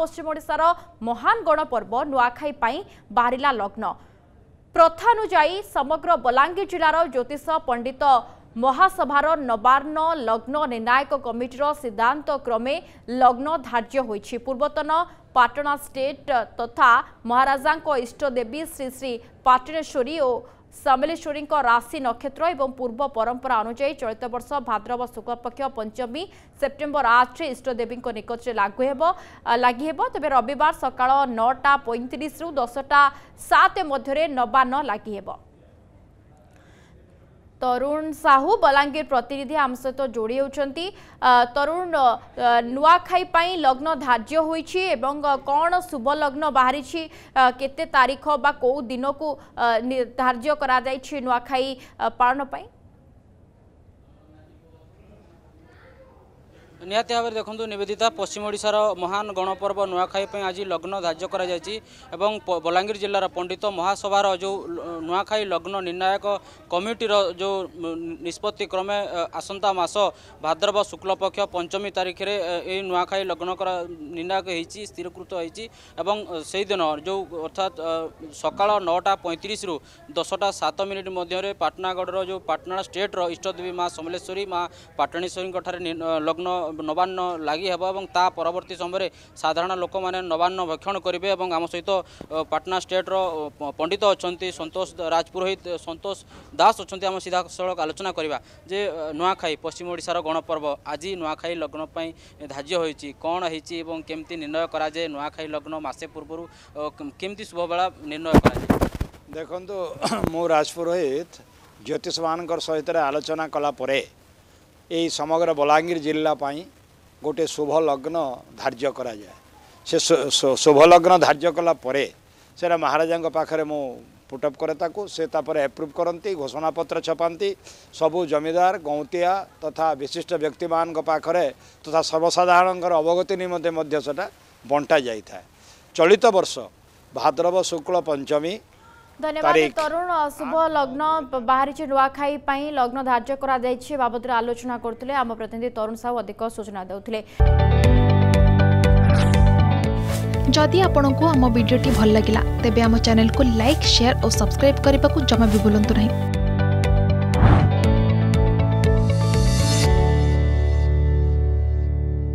ପଶ୍ଚିମ ଓଡ଼ିଶାର ମହାନ ଗଣପର୍ବ ନୂଆଖାଇ ପାଇଁ ବାହାରିଲା ଲଗ୍ନ ପ୍ରଥାନୁଯାୟୀ ସମଗ୍ର ବଲାଙ୍ଗୀର ଜିଲ୍ଲାର ଜ୍ୟୋତିଷ ପଣ୍ଡିତ মহাসভার নবার্ণ লগ্ন নির্ণায়ক কমিটির সিদ্ধান্ত ক্রমে লগ্ন ধার্য হয়েছে পূর্বতন পাটনা স্টেট তথা মহারাজাঙ্ক ইষ্টদেবী শ্রী শ্রী পাটনেশ্বরী ও ସମଲେଶ୍ୱରୀଙ୍କ ରାଶି ନକ୍ଷତ୍ର ଏବଂ ପୂର୍ବ ପରମ୍ପରା ଅନୁଯାୟୀ ଚଳିତ ବର୍ଷ ଭାଦ୍ରବ ଶୁକ୍ଳପକ୍ଷ ପଞ୍ଚମୀ ସେପ୍ଟେମ୍ବର ଆଠରେ ଇଷ୍ଟଦେବୀଙ୍କ ନିକଟରେ ଲାଗୁ ହେବ ଲାଗି ହେବ ତେବେ ରବିବାର ସକାଳ ନଅଟା ପଇଁତିରିଶରୁ ଦଶଟା ସାତ ମଧ୍ୟରେ ନବାନ୍ନ ଲାଗି ହେବ তরুণ সাহু বলাঙ্গীর প্রতিনিধি আম সহ যোড়ি হচ্ছেন তরুণ নূয়াখাই পাই লগ্ন ধার্য হয়েছে এবং কণ শুভ লগ্ন বাহারি কেতে তারিখ বা কেউ দিনকু ধার্য করা যাই নূয়াখাই পালন পাই ନିହାତି ଭାବରେ ଦେଖନ୍ତୁ ନିବେଦିତା ପଶ୍ଚିମ ଓଡ଼ିଶାର ମହାନ ଗଣପର୍ବ ନୂଆଖାଇ ପାଇଁ ଆଜି ଲଗ୍ନ ଧାର୍ଯ୍ୟ କରାଯାଇଛି ଏବଂ ବଲାଙ୍ଗୀର ଜିଲ୍ଲାର ପଣ୍ଡିତ ମହାସଭାର ଯେଉଁ ନୂଆଖାଇ ଲଗ୍ନ ନିର୍ଣ୍ଣାୟକ କମିଟିର ଯେଉଁ ନିଷ୍ପତ୍ତି କ୍ରମେ ଆସନ୍ତା ମାସ ଭାଦ୍ରବ ଶୁକ୍ଳପକ୍ଷ ପଞ୍ଚମୀ ତାରିଖରେ ଏହି ନୂଆଖାଇ ଲଗ୍ନ କରା ନିର୍ଣ୍ଣାୟକ ହୋଇଛି ସ୍ଥିରୀକୃତ ହୋଇଛି ଏବଂ ସେହିଦିନ ଯେଉଁ ଅର୍ଥାତ୍ ସକାଳ ନଅଟା ପଇଁତିରିଶରୁ ଦଶଟା ସାତ ମିନିଟ୍ ମଧ୍ୟରେ ପାଟନାଗଡ଼ର ଯେଉଁ ପାଟନା ଷ୍ଟେଟ୍ର ଇଷ୍ଟଦେବୀ ମା ସମଲେଶ୍ୱରୀ ମା ପାଟଣେଶ୍ୱରୀଙ୍କଠାରେ ଲଗ୍ନ ନବାନ୍ନ ଲାଗି ହେବ ଏବଂ ତା ପରବର୍ତ୍ତୀ ସମୟରେ ସାଧାରଣ ଲୋକମାନେ ନବାନ୍ନ ଭକ୍ଷଣ କରିବେ ଏବଂ ଆମ ସହିତ ପାଟନା ଷ୍ଟେଟ୍ର ପଣ୍ଡିତ ଅଛନ୍ତି ସନ୍ତୋଷ ରାଜପୁରୋହିତ ସନ୍ତୋଷ ଦାସ ଅଛନ୍ତି ଆମ ସିଧାସଳଖ ଆଲୋଚନା କରିବା ଯେ ନୂଆଖାଇ ପଶ୍ଚିମ ଓଡ଼ିଶାର ଗଣପର୍ବ ଆଜି ନୂଆଖାଇ ଲଗ୍ନ ପାଇଁ ଧାର୍ଯ୍ୟ ହୋଇଛି କ'ଣ ହୋଇଛି ଏବଂ କେମିତି ନିର୍ଣ୍ଣୟ କରାଯାଏ ନୂଆଖାଇ ଲଗ୍ନ ମାସେ ପୂର୍ବରୁ କେମିତି ଶୁଭବେଳା ନିର୍ଣ୍ଣୟ କରାଯାଏ ଦେଖନ୍ତୁ ମୁଁ ରାଜପୁରୋହିତ ଜ୍ୟୋତିଷମାନଙ୍କର ସହିତ ଆଲୋଚନା କଲାପରେ ଏଇ ସମଗ୍ର ବଲାଙ୍ଗୀର ଜିଲ୍ଲା ପାଇଁ ଗୋଟିଏ ଶୁଭ ଲଗ୍ନ ଧାର୍ଯ୍ୟ କରାଯାଏ ସେ ଶୁଭ ଲଗ୍ନ ଧାର୍ଯ୍ୟ କଲା ପରେ ସେଟା ମହାରାଜାଙ୍କ ପାଖରେ ମୁଁ ପୁଟଅପ୍ କରେ ତାକୁ ସେ ତାପରେ ଆପ୍ରୁଭ୍ କରନ୍ତି ଘୋଷଣାପତ୍ର ଛପାନ୍ତି ସବୁ ଜମିଦାର ଗଉଁତିଆ ତଥା ବିଶିଷ୍ଟ ବ୍ୟକ୍ତିମାନଙ୍କ ପାଖରେ ତଥା ସର୍ବସାଧାରଣଙ୍କର ଅବଗତି ନିମନ୍ତେ ମଧ୍ୟ ସେଟା ବଣ୍ଟା ଯାଇଥାଏ ଚଳିତ ବର୍ଷ ଭାଦ୍ରବ ଶୁକ୍ଳ ପଞ୍ଚମୀ ধন্যবাদ তরুণ শুভ লগ্ন বাহারি নূয়াখাই পাই লগ্ন ধার্য করা যাইছে বাবদরে আলোচনা করুলে আম প্রতিনিধি তরুণ সাহু অধিক সূচনা দেউলে যদি আপনার আম ভিডিওটি ভাল লাগিলা তেবে আম চ্যানেলকে লাইক শেয়ার ও সবসক্রাইব করা জমা বি ভুলতু না